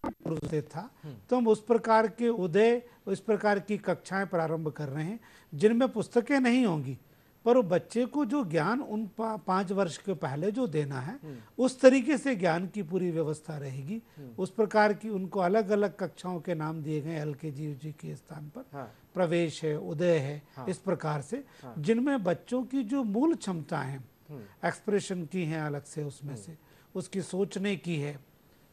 से था हम्म। तो हम उस प्रकार के उदय उस प्रकार की कक्षाएं प्रारंभ कर रहे हैं जिनमें पुस्तकें नहीं होंगी पर वो बच्चे को जो ज्ञान उन पा, पाँच वर्ष के पहले जो देना है हम्म। उस तरीके से ज्ञान की पूरी व्यवस्था रहेगी हम्म। उस प्रकार की उनको अलग अलग कक्षाओं के नाम दिए गए एल के जी जी के स्थान पर हाँ। प्रवेश है उदय है हाँ। इस प्रकार से हाँ। जिनमें बच्चों की जो मूल क्षमता है हम्म। एक्सप्रेशन की है अलग से उसमें से उसकी सोचने की है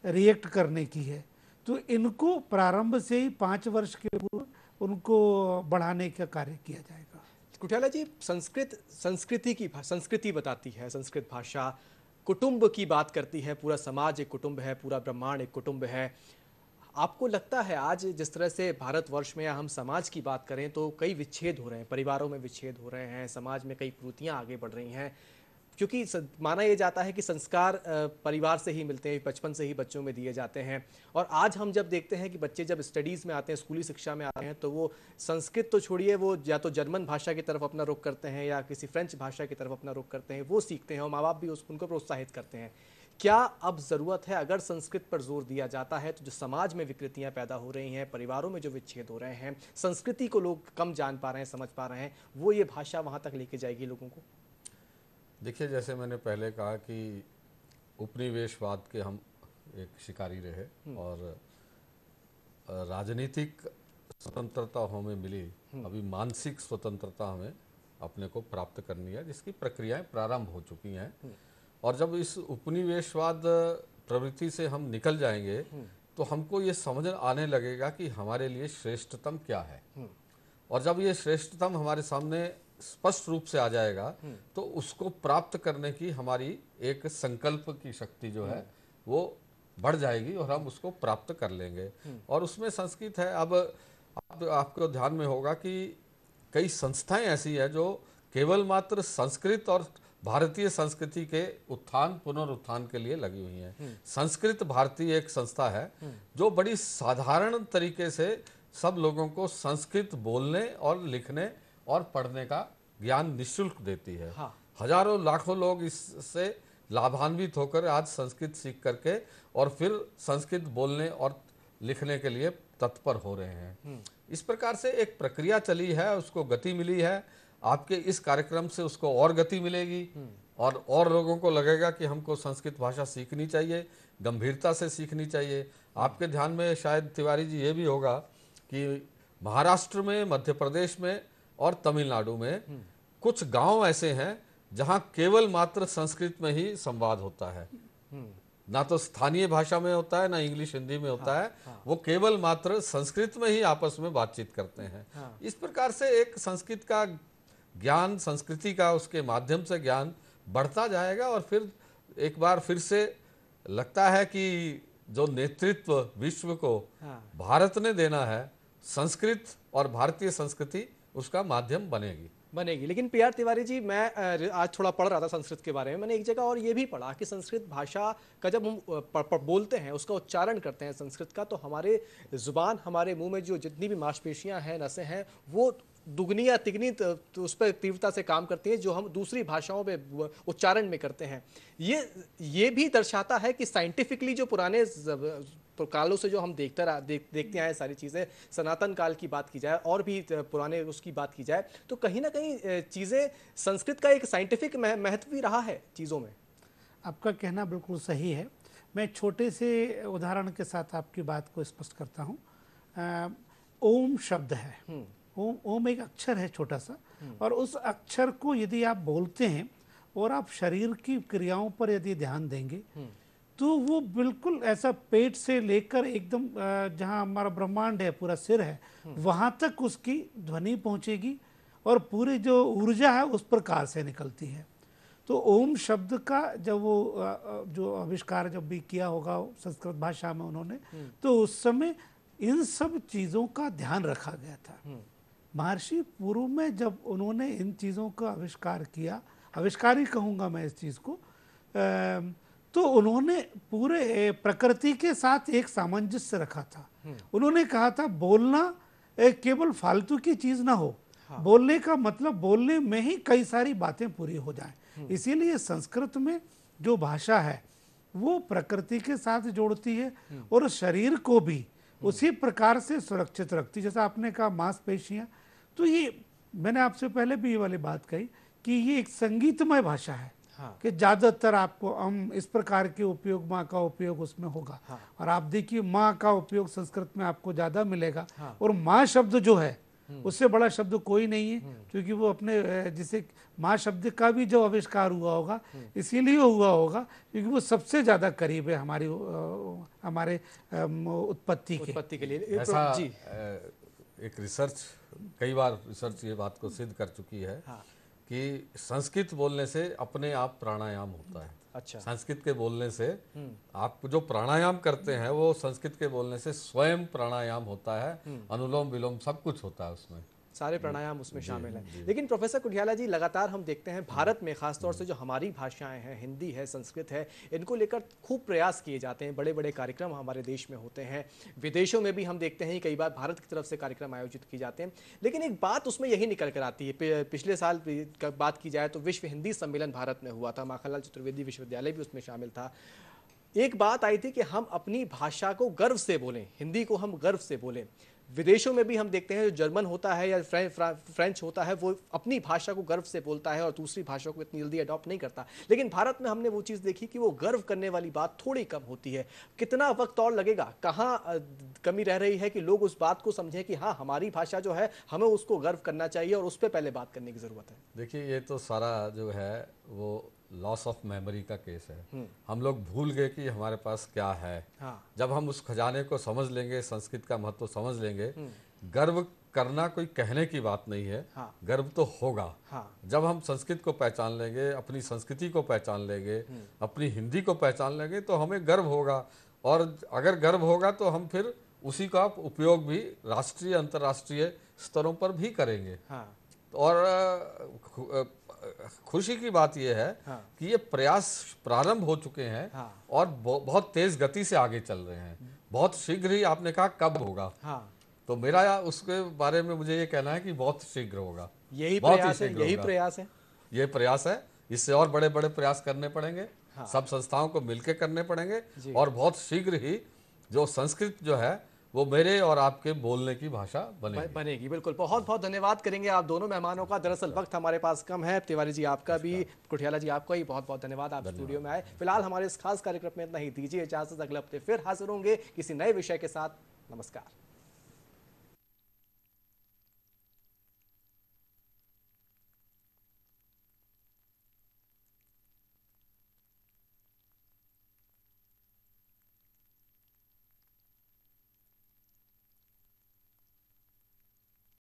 रिएक्ट करने की है तो इनको प्रारंभ से ही पाँच वर्ष के पूर्व उनको बढ़ाने का कार्य किया जाएगा कुटियाला जी संस्कृत संस्कृति की संस्कृति बताती है संस्कृत भाषा कुटुंब की बात करती है पूरा समाज एक कुटुंब है पूरा ब्रह्मांड एक कुटुंब है आपको लगता है आज जिस तरह से भारतवर्ष में हम समाज की बात करें तो कई विच्छेद हो रहे हैं परिवारों में विच्छेद हो रहे हैं समाज में कई कृतियाँ आगे बढ़ रही हैं क्योंकि माना यह जाता है कि संस्कार परिवार से ही मिलते हैं बचपन से ही बच्चों में दिए जाते हैं और आज हम जब देखते हैं कि बच्चे जब स्टडीज़ में आते हैं स्कूली शिक्षा में आते हैं तो वो संस्कृत तो छोड़िए वो या तो जर्मन भाषा की तरफ अपना रुख करते हैं या किसी फ्रेंच भाषा की तरफ अपना रुख करते हैं वो सीखते हैं और माँ बाप भी उस उनको प्रोत्साहित करते हैं क्या अब ज़रूरत है अगर संस्कृत पर जोर दिया जाता है तो जो समाज में विकृतियां पैदा हो रही हैं परिवारों में जो विच्छेद हो रहे हैं संस्कृति को लोग कम जान पा रहे हैं समझ पा रहे हैं वो ये भाषा वहाँ तक लेके जाएगी लोगों को देखिए जैसे मैंने पहले कहा कि उपनिवेशवाद के हम एक शिकारी रहे हम्म। और राजनीतिक स्वतंत्रता हमें मिली हम्म। अभी मानसिक स्वतंत्रता हमें अपने को प्राप्त करनी है जिसकी प्रक्रियाएं प्रारंभ हो चुकी हैं हम्म। और जब इस उपनिवेशवाद प्रवृत्ति से हम निकल जाएंगे तो हमको ये समझ आने लगेगा कि हमारे लिए श्रेष्ठतम क्या है और जब ये श्रेष्ठतम हमारे सामने स्पष्ट रूप से आ जाएगा तो उसको प्राप्त करने की हमारी एक संकल्प की शक्ति जो है वो बढ़ जाएगी और हम उसको प्राप्त कर लेंगे और उसमें संस्कृत है अब आप, आपको ध्यान में होगा कि कई संस्थाएं ऐसी है जो केवल मात्र संस्कृत और भारतीय संस्कृति के उत्थान पुनरुत्थान के लिए लगी हुई है संस्कृत भारतीय एक संस्था है जो बड़ी साधारण तरीके से सब लोगों को संस्कृत बोलने और लिखने और पढ़ने का ज्ञान निःशुल्क देती है हाँ। हजारों लाखों लोग इससे लाभान्वित होकर आज संस्कृत सीख करके और फिर संस्कृत बोलने और लिखने के लिए तत्पर हो रहे हैं हम्म। इस प्रकार से एक प्रक्रिया चली है उसको गति मिली है आपके इस कार्यक्रम से उसको और गति मिलेगी हम्म। और और लोगों को लगेगा कि हमको संस्कृत भाषा सीखनी चाहिए गंभीरता से सीखनी चाहिए आपके ध्यान में शायद तिवारी जी ये भी होगा कि महाराष्ट्र में मध्य प्रदेश में और तमिलनाडु में हम्म। कुछ गांव ऐसे हैं जहां केवल मात्र संस्कृत में ही संवाद होता है हम्म। ना तो स्थानीय भाषा में होता है ना इंग्लिश हिंदी में होता हाँ, है हाँ, वो केवल मात्र संस्कृत में ही आपस में बातचीत करते हैं हाँ, इस प्रकार से एक संस्कृत का ज्ञान संस्कृति का उसके माध्यम से ज्ञान बढ़ता जाएगा और फिर एक बार फिर से लगता है कि जो नेतृत्व विश्व को हाँ, भारत ने देना है संस्कृत और भारतीय संस्कृति उसका माध्यम बनेगी बनेगी लेकिन पी आर तिवारी जी मैं आज थोड़ा पढ़ रहा था संस्कृत के बारे में मैंने एक जगह और ये भी पढ़ा कि संस्कृत भाषा का जब हम बोलते हैं उसका उच्चारण करते हैं संस्कृत का तो हमारे जुबान हमारे मुंह में जो जितनी भी मांसपेशियां हैं नसें हैं वो दुगनी या तिगनी तो, उस पर तीव्रता से काम करती हैं जो हम दूसरी भाषाओं में उच्चारण में करते हैं ये ये भी दर्शाता है कि साइंटिफिकली जो पुराने तो कालों से जो हम देखते रहा देख, देखते आए सारी चीज़ें सनातन काल की बात की जाए और भी पुराने उसकी बात की जाए तो कहीं ना कहीं चीज़ें संस्कृत का एक साइंटिफिक महत्व भी रहा है चीज़ों में आपका कहना बिल्कुल सही है मैं छोटे से उदाहरण के साथ आपकी बात को स्पष्ट करता हूँ ओम शब्द है हम्म। ओम ओम एक अक्षर है छोटा सा हम्म। और उस अक्षर को यदि आप बोलते हैं और आप शरीर की क्रियाओं पर यदि ध्यान देंगे हम्म। तो वो बिल्कुल ऐसा पेट से लेकर एकदम जहाँ हमारा ब्रह्मांड है पूरा सिर है वहाँ तक उसकी ध्वनि पहुँचेगी और पूरी जो ऊर्जा है उस प्रकार से निकलती है तो ओम शब्द का जब वो जो आविष्कार जब भी किया होगा संस्कृत भाषा में उन्होंने तो उस समय इन सब चीज़ों का ध्यान रखा गया था महर्षि पूर्व में जब उन्होंने इन चीज़ों का आविष्कार किया आविष्कार ही कहूँगा मैं इस चीज़ को आ, तो उन्होंने पूरे प्रकृति के साथ एक सामंजस्य रखा था हम्म। उन्होंने कहा था बोलना केवल फालतू की चीज ना हो हाँ। बोलने का मतलब बोलने में ही कई सारी बातें पूरी हो जाएं हम्म। इसीलिए संस्कृत में जो भाषा है वो प्रकृति के साथ जोड़ती है हम्म। और शरीर को भी उसी प्रकार से सुरक्षित रखती है जैसा आपने कहा मांसपेशियाँ तो ये मैंने आपसे पहले भी ये वाली बात कही कि ये एक संगीतमय भाषा है हाँ। कि ज़्यादातर आपको हम इस प्रकार के उपयोग माँ का उपयोग उसमें होगा हाँ। और आप देखिए माँ का उपयोग संस्कृत में आपको ज़्यादा मिलेगा हाँ। और माँ शब्द जो है हम्म। उससे बड़ा शब्द कोई नहीं है हम्म। क्योंकि वो अपने जिसे माँ शब्द का भी जो आविष्कार हुआ होगा हम्म। इसीलिए हुआ होगा क्योंकि वो सबसे ज्यादा करीब है हमारी हमारे उत्पत्ति के उत्पत्ति के लिए ऐसा जी। एक रिसर्च कई बार रिसर्च ये बात को सिद्ध कर चुकी है हाँ। कि संस्कृत बोलने से अपने आप प्राणायाम होता है अच्छा संस्कृत के बोलने से हम्म। आप जो प्राणायाम करते हैं वो संस्कृत के बोलने से स्वयं प्राणायाम होता है हम्म। अनुलोम विलोम सब कुछ होता है उसमें सारे प्राणायाम उसमें शामिल हैं लेकिन प्रोफेसर कुठियाला जी लगातार हम देखते हैं भारत में खासतौर से जो हमारी भाषाएं हैं हिंदी है संस्कृत है इनको लेकर खूब प्रयास किए जाते हैं बड़े बड़े कार्यक्रम हमारे देश में होते हैं विदेशों में भी हम देखते हैं कई बार भारत की तरफ से कार्यक्रम आयोजित किए जाते हैं लेकिन एक बात उसमें यही निकल कर आती है पिछले साल बात की जाए तो विश्व हिंदी सम्मेलन भारत में हुआ था माखनलाल चतुर्वेदी विश्वविद्यालय भी उसमें शामिल था एक बात आई थी कि हम अपनी भाषा को गर्व से बोलें हिंदी को हम गर्व से बोलें विदेशों में भी हम देखते हैं जो जर्मन होता है या फ्रेंच होता है वो अपनी भाषा को गर्व से बोलता है और दूसरी भाषा को इतनी जल्दी अडॉप्ट नहीं करता लेकिन भारत में हमने वो चीज़ देखी कि वो गर्व करने वाली बात थोड़ी कम होती है कितना वक्त और लगेगा कहाँ कमी रह रही है कि लोग उस बात को समझें कि हाँ हमारी भाषा जो है हमें उसको गर्व करना चाहिए और उस पर पहले बात करने की ज़रूरत है देखिए ये तो सारा जो है वो लॉस ऑफ मेमोरी का केस है हम्म। हम लोग भूल गए कि हमारे पास क्या है हाँ। जब हम उस खजाने को समझ लेंगे संस्कृत का महत्व समझ लेंगे हम्म। गर्व करना कोई कहने की बात नहीं है हाँ। गर्व तो होगा हाँ। जब हम संस्कृत को पहचान लेंगे अपनी संस्कृति को पहचान लेंगे हम्म। अपनी हिंदी को पहचान लेंगे तो हमें गर्व होगा और अगर गर्व होगा तो हम फिर उसी का उपयोग भी राष्ट्रीय अंतर्राष्ट्रीय स्तरों पर भी करेंगे हाँ। और खुशी की बात यह है हाँ। कि ये प्रयास प्रारंभ हो चुके हैं हाँ। और बहुत तेज गति से आगे चल रहे हैं बहुत शीघ्र ही आपने कहा कब होगा हाँ। तो मेरा उसके बारे में मुझे ये कहना है कि बहुत शीघ्र होगा यही प्रयास है यही प्रयास है ये प्रयास है इससे और बड़े बड़े प्रयास करने पड़ेंगे हाँ। सब संस्थाओं को मिलकर करने पड़ेंगे और बहुत शीघ्र ही जो संस्कृत जो है वो मेरे और आपके बोलने की भाषा बनेगी बनेगी बिल्कुल बहुत बहुत धन्यवाद करेंगे आप दोनों मेहमानों का दरअसल वक्त हमारे पास कम है तिवारी जी आपका भी कुठियाला जी आपका ही बहुत बहुत धन्यवाद आप स्टूडियो में आए फिलहाल हमारे इस खास कार्यक्रम में इतना ही दीजिए इजाजत अगले हफ्ते फिर हाजिर होंगे किसी नए विषय के साथ नमस्कार